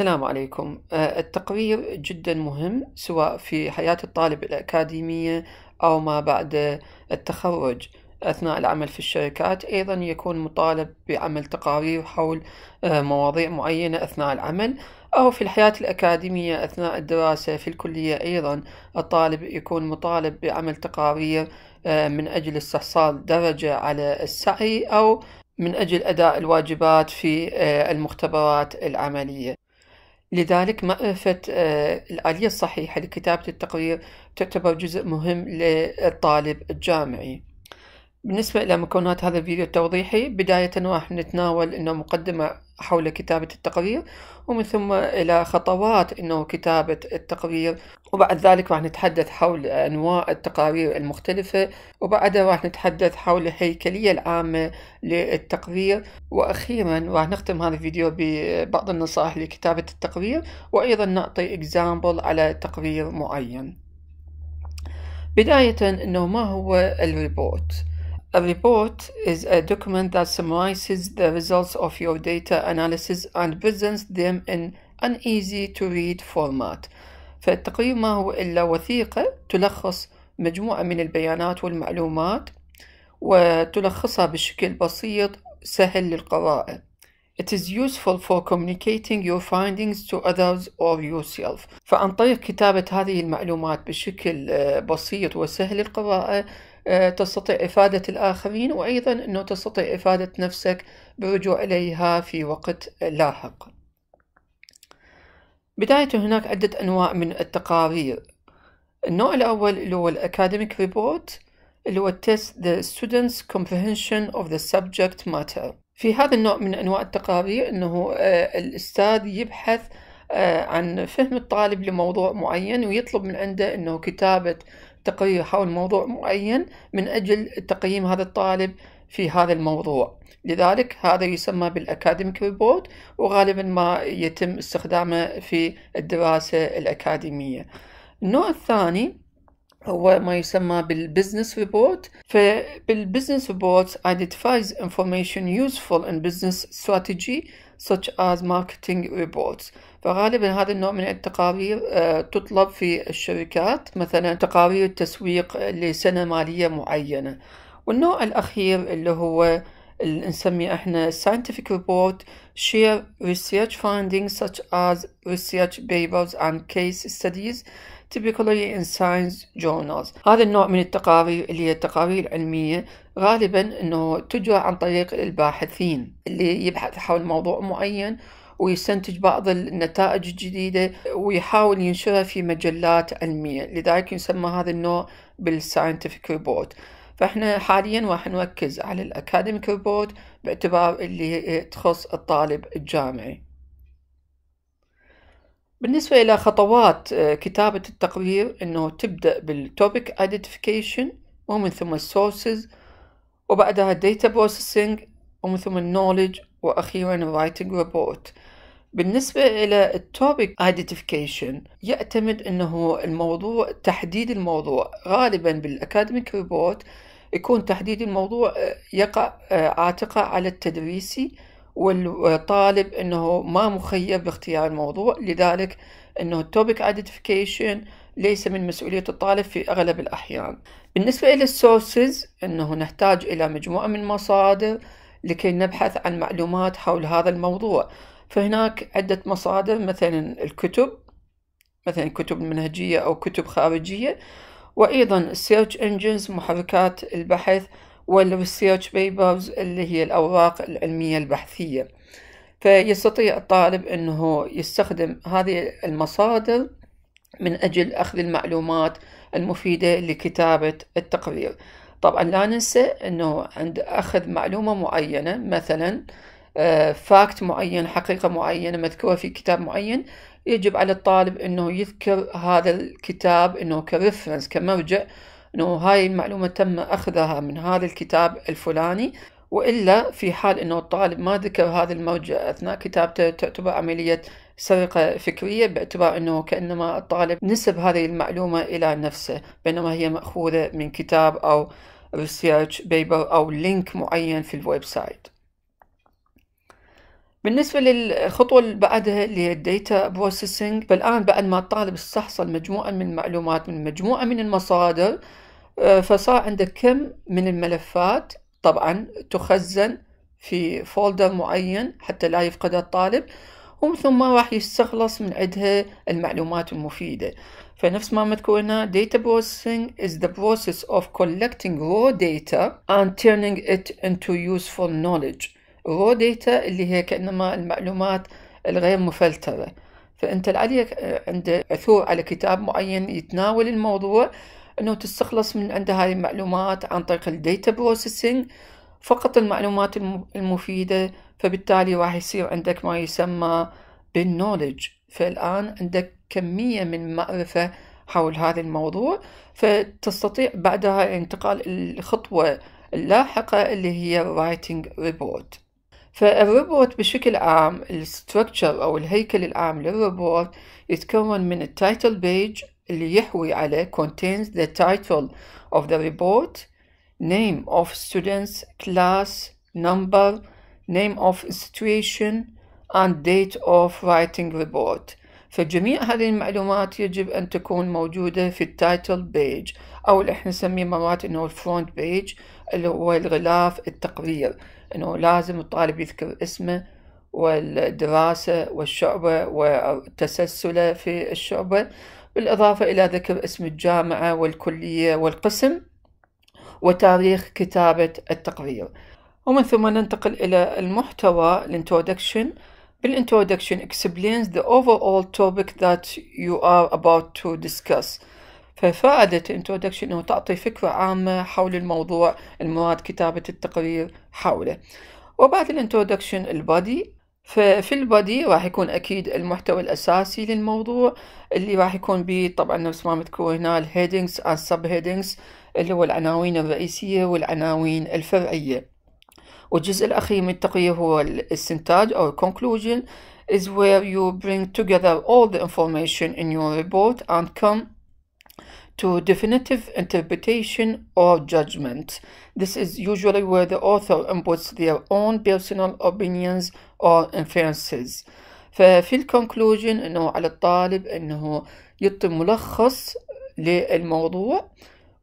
السلام عليكم آه، التقرير جدا مهم سواء في حياة الطالب الأكاديمية أو ما بعد التخرج أثناء العمل في الشركات أيضا يكون مطالب بعمل تقارير حول آه، مواضيع معينة أثناء العمل أو في الحياة الأكاديمية أثناء الدراسة في الكلية أيضا الطالب يكون مطالب بعمل تقارير آه، من أجل استحصال درجة على السعي أو من أجل أداء الواجبات في المختبرات العملية لذلك معرفة آه، الآلية الصحيحة لكتابة التقرير تعتبر جزء مهم للطالب الجامعي بالنسبة إلى مكونات هذا الفيديو التوضيحي بداية راح نتناول أنه مقدمة حول كتابة التقرير ومن ثم إلى خطوات أنه كتابة التقرير وبعد ذلك راح نتحدث حول أنواع التقارير المختلفة وبعدها راح نتحدث حول الهيكلية العامة للتقرير وأخيرا راح نختم هذا الفيديو ببعض النصائح لكتابة التقرير وأيضا نعطي اكزامبل على تقرير معين بداية أنه ما هو الريبورت؟ A report is a document that summarizes the results of your data analysis and presents them in an easy to read format. فالتقرير ما هو إلا وثيقة تلخص مجموعة من البيانات والمعلومات وتلخصها بشكل بسيط سهل للقراءة. It is useful for communicating your findings to others or yourself. فعن طريق كتابة هذه المعلومات بشكل بسيط وسهل للقراءة تستطيع إفادة الآخرين وأيضا أنه تستطيع إفادة نفسك بالرجوع إليها في وقت لاحق بداية هناك عدة أنواع من التقارير النوع الأول اللي هو الأكاديميك ريبورت اللي هو test the students comprehension of the subject matter في هذا النوع من أنواع التقارير أنه آه، الأستاذ يبحث آه، عن فهم الطالب لموضوع معين ويطلب من عنده أنه كتابة تقرير حول موضوع معين من أجل تقييم هذا الطالب في هذا الموضوع لذلك هذا يسمى بالأكاديميك ريبورت وغالبا ما يتم استخدامه في الدراسة الأكاديمية النوع الثاني هو ما يسمى بالبزنس ريبورت فبالبزنس ريبورت identifies information useful in business strategy such as marketing reports فغالبا هذا النوع من التقارير آه، تطلب في الشركات مثلا تقارير تسويق لسنة مالية معينة والنوع الأخير اللي هو اللي نسميه احنا scientific report share research findings such as research papers and case studies typically in science journals هذا النوع من التقارير اللي هي التقارير العلمية غالبا انه تجرى عن طريق الباحثين اللي يبحث حول موضوع معين ويستنتج بعض النتائج الجديدة ويحاول ينشرها في مجلات علمية لذلك يسمى هذا النوع بالساينتفك ريبورت فاحنا حاليا راح نركز على الاكاديميك ريبورت باعتبار اللي تخص الطالب الجامعي بالنسبة إلى خطوات آه، كتابة التقرير أنه تبدأ بالتوبيك ايدنتيفيكيشن ومن ثم السورسز وبعدها الداتا بروسيسنج ومن ثم knowledge وأخيرا writing report بالنسبة إلى التوبيك ايدنتيفيكيشن يعتمد أنه الموضوع تحديد الموضوع غالبا بالأكاديميك ريبورت يكون تحديد الموضوع آه، يقع آه، عاتقة على التدريسي والطالب أنه ما مخير باختيار الموضوع لذلك أنه التوبيك ايدنتيفيكيشن ليس من مسؤولية الطالب في أغلب الأحيان بالنسبة إلى السورسز أنه نحتاج إلى مجموعة من مصادر لكي نبحث عن معلومات حول هذا الموضوع فهناك عدة مصادر مثلا الكتب مثلا كتب منهجية أو كتب خارجية وأيضا السيرش انجنز محركات البحث والريسيرش بيبرز اللي هي الأوراق العلمية البحثية فيستطيع الطالب أنه يستخدم هذه المصادر من أجل أخذ المعلومات المفيدة لكتابة التقرير طبعا لا ننسى أنه عند أخذ معلومة معينة مثلا فاكت آه، معين حقيقة معينة مذكورة في كتاب معين يجب على الطالب أنه يذكر هذا الكتاب أنه كريفرنس كمرجع أنه هاي المعلومة تم أخذها من هذا الكتاب الفلاني وإلا في حال أنه الطالب ما ذكر هذا المرجع أثناء كتابته تعتبر عملية سرقة فكرية باعتبار أنه كأنما الطالب نسب هذه المعلومة إلى نفسه بينما هي مأخوذة من كتاب أو ريسيرش بيبر أو لينك معين في الويب سايت بالنسبة للخطوة اللي بعدها اللي هي الديتا بروسيسنج فالآن بعد ما الطالب استحصل مجموعة من المعلومات من مجموعة من المصادر آه، فصار عندك كم من الملفات طبعا تخزن في فولدر معين حتى لا يفقدها الطالب ومن ثم راح يستخلص من عندها المعلومات المفيدة فنفس ما مذكورنا data processing is the process of collecting raw data and turning it into useful knowledge raw data اللي هي كأنما المعلومات الغير مفلترة فأنت العلي آه، عند عثور على كتاب معين يتناول الموضوع أنه تستخلص من عند هاي المعلومات عن طريق الديتا بروسيسنج فقط المعلومات المفيدة فبالتالي راح يصير عندك ما يسمى بالنولج فالآن عندك كمية من المعرفة حول هذا الموضوع فتستطيع بعدها انتقال الخطوة اللاحقة اللي هي writing report فالريبورت بشكل عام الستركتشر أو الهيكل العام للريبورت يتكون من التايتل بيج اللي يحوي على contains the title of the report name of students class number name of institution and date of writing report فجميع هذه المعلومات يجب أن تكون موجودة في التايتل بيج أو اللي احنا نسميه مرات إنه الفرونت بيج اللي هو الغلاف التقرير إنه لازم الطالب يذكر اسمه والدراسة والشعبة وتسلسله في الشعبة بالإضافة إلى ذكر اسم الجامعة والكلية والقسم وتاريخ كتابة التقرير ومن ثم ننتقل إلى المحتوى الانترودكشن بالintroduction explains the overall topic that you are about to discuss ففائدة introduction أنه تعطي فكرة عامة حول الموضوع المراد كتابة التقرير حوله وبعد الانترودكشن البادي ففي البادي راح يكون أكيد المحتوى الأساسي للموضوع اللي راح يكون به طبعا نفس ما مذكور هنا الهيدنجز and subheadings اللي هو العناوين الرئيسية والعناوين الفرعية والجزء الأخير من التقرير هو الاستنتاج أو conclusion is where you bring together all the information in your report and come to definitive interpretation or judgment. This is usually where the author inputs their own personal opinions or inferences. ففي الكونكلوجن انه على الطالب انه يعطي ملخص للموضوع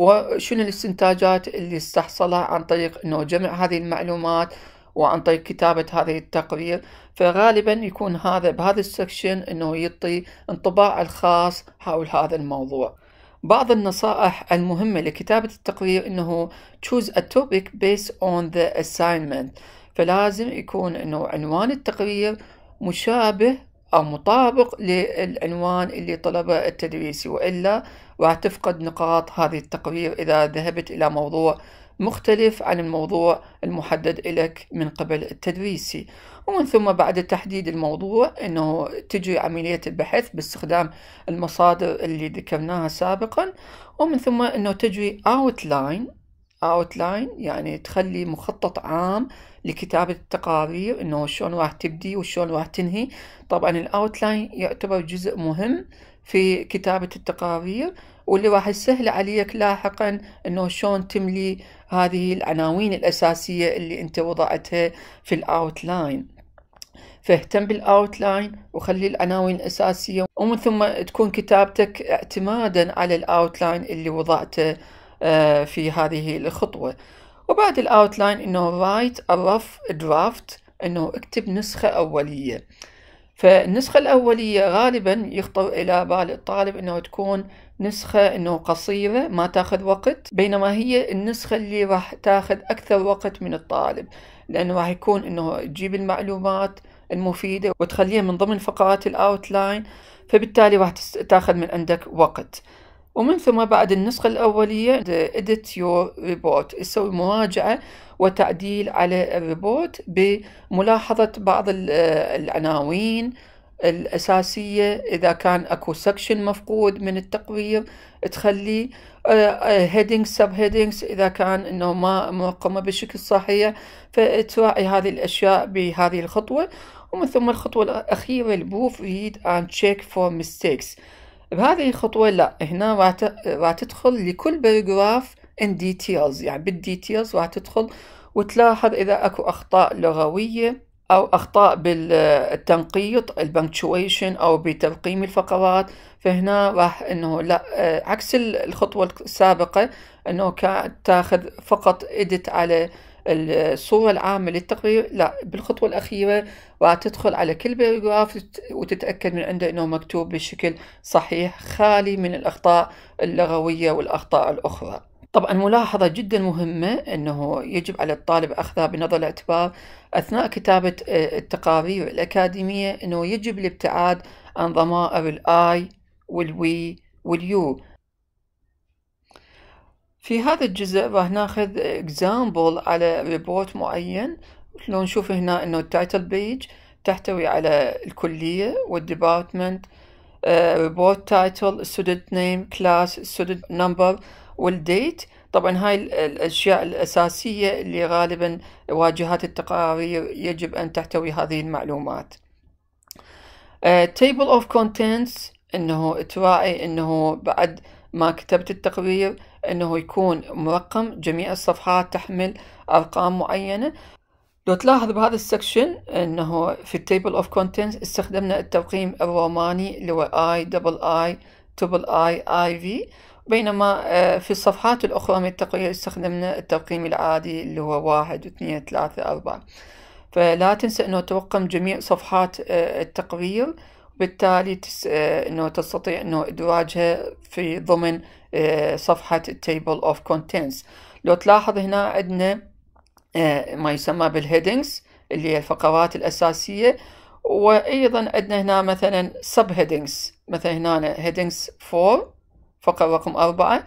وشنو الاستنتاجات اللي استحصلها عن طريق انه جمع هذه المعلومات وعن طريق كتابة هذه التقرير فغالبا يكون هذا بهذا السكشن انه يعطي انطباع الخاص حول هذا الموضوع بعض النصائح المهمة لكتابة التقرير انه choose a topic based on the assignment فلازم يكون انه عنوان التقرير مشابه أو مطابق للعنوان اللي طلبه التدريسي وإلا راح تفقد نقاط هذه التقرير إذا ذهبت إلى موضوع مختلف عن الموضوع المحدد لك من قبل التدريسي ومن ثم بعد تحديد الموضوع أنه تجري عملية البحث باستخدام المصادر اللي ذكرناها سابقا ومن ثم أنه تجري outline اوتلاين يعني تخلي مخطط عام لكتابة التقارير انه شلون راح تبدي وشلون راح تنهي طبعا الاوتلاين يعتبر جزء مهم في كتابة التقارير واللي راح يسهل عليك لاحقا انه شلون تملي هذه العناوين الاساسية اللي انت وضعتها في الاوتلاين فاهتم بالاوتلاين وخلي العناوين الاساسيه ومن ثم تكون كتابتك اعتمادا على الاوتلاين اللي وضعته آه، في هذه الخطوة وبعد الاوتلاين انه رايت الرف درافت انه اكتب نسخة اولية فالنسخة الأولية غالبا يخطر إلى بال الطالب أنه تكون نسخة أنه قصيرة ما تاخذ وقت بينما هي النسخة اللي راح تاخذ أكثر وقت من الطالب لأنه راح يكون أنه تجيب المعلومات المفيدة وتخليها من ضمن فقرات الأوتلاين فبالتالي راح تاخذ من عندك وقت ومن ثم بعد النسخة الأولية edit your report يسوي مراجعة وتعديل على الريبورت بملاحظة بعض العناوين الأساسية إذا كان أكو سكشن مفقود من التقرير تخلي هيدنج سب هيدنجز إذا كان أنه ما مرقمة بشكل صحيح فتراعي هذه الأشياء بهذه الخطوة ومن ثم الخطوة الأخيرة البروف ريد أند تشيك فور ميستيكس بهذه الخطوة لا هنا راح تدخل لكل باراجراف ان ديتيلز يعني بالديتيلز راح تدخل وتلاحظ إذا أكو أخطاء لغوية أو أخطاء بالتنقيط البنكتويشن أو بترقيم الفقرات فهنا راح إنه لا عكس الخطوة السابقة إنه كانت تاخذ فقط اديت على الصورة العامة للتقرير لا بالخطوة الأخيرة راح تدخل على كل باراجراف وتتأكد من عنده أنه مكتوب بشكل صحيح خالي من الأخطاء اللغوية والأخطاء الأخرى طبعا ملاحظة جدا مهمة أنه يجب على الطالب أخذها بنظر الاعتبار أثناء كتابة آه، التقارير الأكاديمية أنه يجب الابتعاد عن ضمائر الآي والوي واليو في هذا الجزء راح ناخذ example على ريبورت معين لو نشوف هنا انه التايتل بيج تحتوي على الكلية والديبارتمنت ريبورت تايتل ستودنت نيم كلاس ستودنت نمبر والديت طبعا هاي الأشياء الأساسية اللي غالبا واجهات التقارير يجب أن تحتوي هذه المعلومات تيبل آه، اوف contents انه تراعي انه بعد ما كتبت التقرير أنه يكون مرقم جميع الصفحات تحمل أرقام معينة لو تلاحظ بهذا السكشن أنه في التيبل أوف كونتنتس استخدمنا الترقيم الروماني اللي هو I دبل I تبل اي اي في بينما آه، في الصفحات الأخرى من التقرير استخدمنا الترقيم العادي اللي هو واحد واثنين ثلاثة أربعة فلا تنسى أنه ترقم جميع صفحات آه، التقرير بالتالي تس... آه، انه تستطيع انه ادراجها في ضمن آه، صفحة التيبل اوف كونتنتس لو تلاحظ هنا عندنا آه، ما يسمى بالهيدنجز اللي هي الفقرات الأساسية وأيضا عندنا هنا مثلا سب هيدنجز مثلا هنا هيدنجز 4 فقرة رقم 4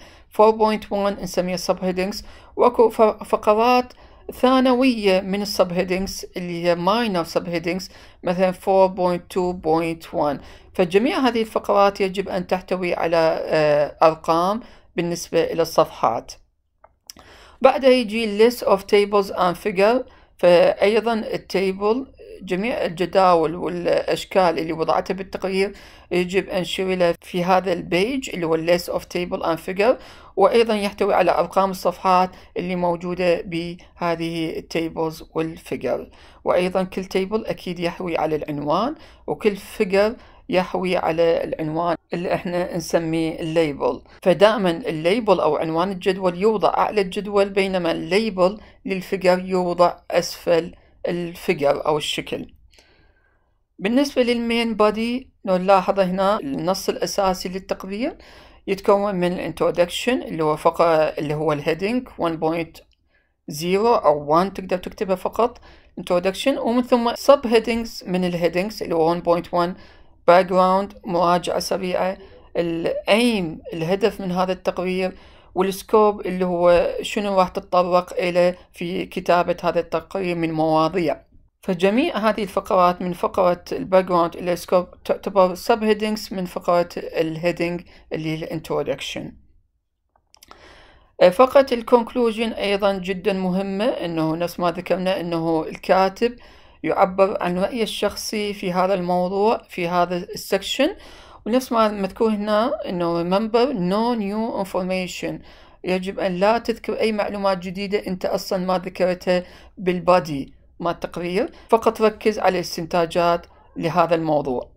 4.1 نسميها سب هيدنجز واكو فقرات ثانوية من السب هيدنجز اللي هي ماينر سب هيدنجز مثلا 4.2.1 فجميع هذه الفقرات يجب أن تحتوي على آه، أرقام بالنسبة إلى الصفحات بعدها يجي list of tables and figure فأيضا التيبل جميع الجداول والأشكال اللي وضعتها بالتقرير يجب أن شملها في هذا البيج اللي هو list of table and figure وأيضا يحتوي على أرقام الصفحات اللي موجودة بهذه التيبلز والفيجر وأيضا كل تيبل أكيد يحوي على العنوان وكل فيجر يحوي على العنوان اللي احنا نسميه الليبل فدائما الليبل او عنوان الجدول يوضع اعلى الجدول بينما الليبل للفيجر يوضع اسفل الفيجر او الشكل بالنسبة للمين بودي نلاحظ هنا النص الأساسي للتقرير يتكون من الانترودكشن اللي هو فقرة اللي هو الهيدنج 1.0 أو 1 تقدر تكتبها فقط introduction ومن ثم sub headings من الهيدنجز اللي هو 1.1 background مراجعة سريعة الايم الهدف من هذا التقرير والسكوب اللي هو شنو راح تتطرق إلى في كتابة هذا التقرير من مواضيع فجميع هذه الفقرات من فقرة الباك جراوند إلى سكوب تعتبر سب هيدنجز من فقرة الهيدنج اللي هي الانترودكشن آه، فقرة الكونكلوجن أيضا جدا مهمة أنه نفس ما ذكرنا أنه الكاتب يعبر عن رأيه الشخصي في هذا الموضوع في هذا السكشن ونفس ما مذكور هنا أنه remember no new information يجب أن لا تذكر أي معلومات جديدة أنت أصلا ما ذكرتها بالبادي ما التقرير فقط ركز على الاستنتاجات لهذا الموضوع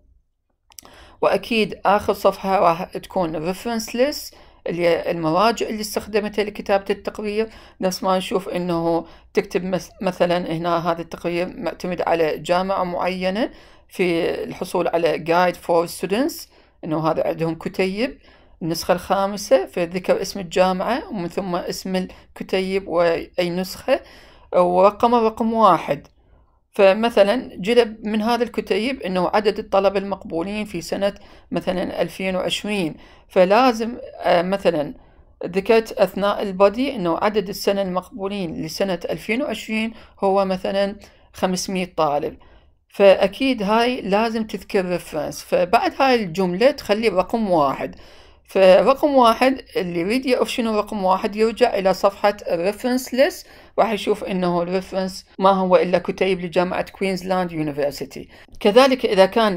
وأكيد آخر صفحة راح تكون reference list اللي هي المراجع اللي استخدمتها لكتابة التقرير نفس ما نشوف انه تكتب مثلا هنا هذا التقرير معتمد على جامعة معينة في الحصول على guide for students انه هذا عندهم كتيب النسخة الخامسة فذكر اسم الجامعة ومن ثم اسم الكتيب وأي نسخة ورقمه رقم واحد فمثلا جلب من هذا الكتيب أنه عدد الطلبة المقبولين في سنة مثلا 2020 فلازم آه، مثلا ذكرت أثناء البادي أنه عدد السنة المقبولين لسنة 2020 هو مثلا 500 طالب فأكيد هاي لازم تذكر ريفرنس فبعد هاي الجملة تخلي رقم واحد فرقم واحد اللي يريد شنو رقم واحد يرجع الى صفحة الريفرنس ليست راح يشوف انه الريفرنس ما هو الا كتيب لجامعة كوينزلاند يونيفرسيتي كذلك اذا كان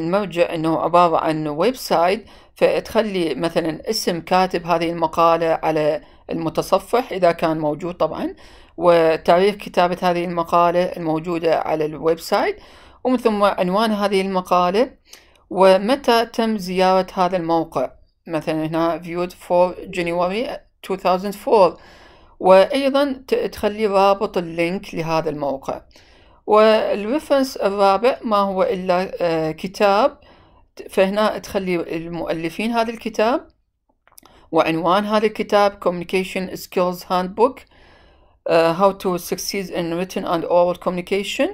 المرجع انه عبارة عن ويب سايت فتخلي مثلا اسم كاتب هذه المقالة على المتصفح إذا كان موجود طبعا وتاريخ كتابة هذه المقالة الموجودة على الويب سايت ومن ثم عنوان هذه المقالة ومتى تم زيارة هذا الموقع مثلا هنا viewed for January 2004 وأيضا تخلي رابط اللينك لهذا الموقع والريفرنس الرابع ما هو إلا آه، كتاب فهنا تخلي المؤلفين هذا الكتاب وعنوان هذا الكتاب Communication Skills Handbook uh, How to Succeed in Written and Oral Communication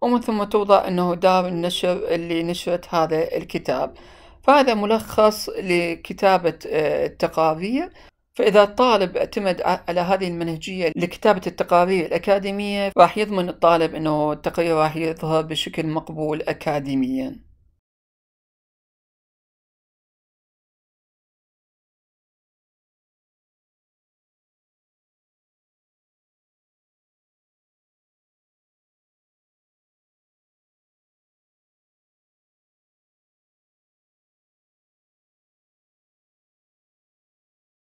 ومن ثم توضع أنه دار النشر اللي نشرت هذا الكتاب فهذا ملخص لكتابة آه، التقارير فإذا الطالب اعتمد على هذه المنهجية لكتابة التقارير الأكاديمية راح يضمن الطالب أنه التقرير راح يظهر بشكل مقبول أكاديمياً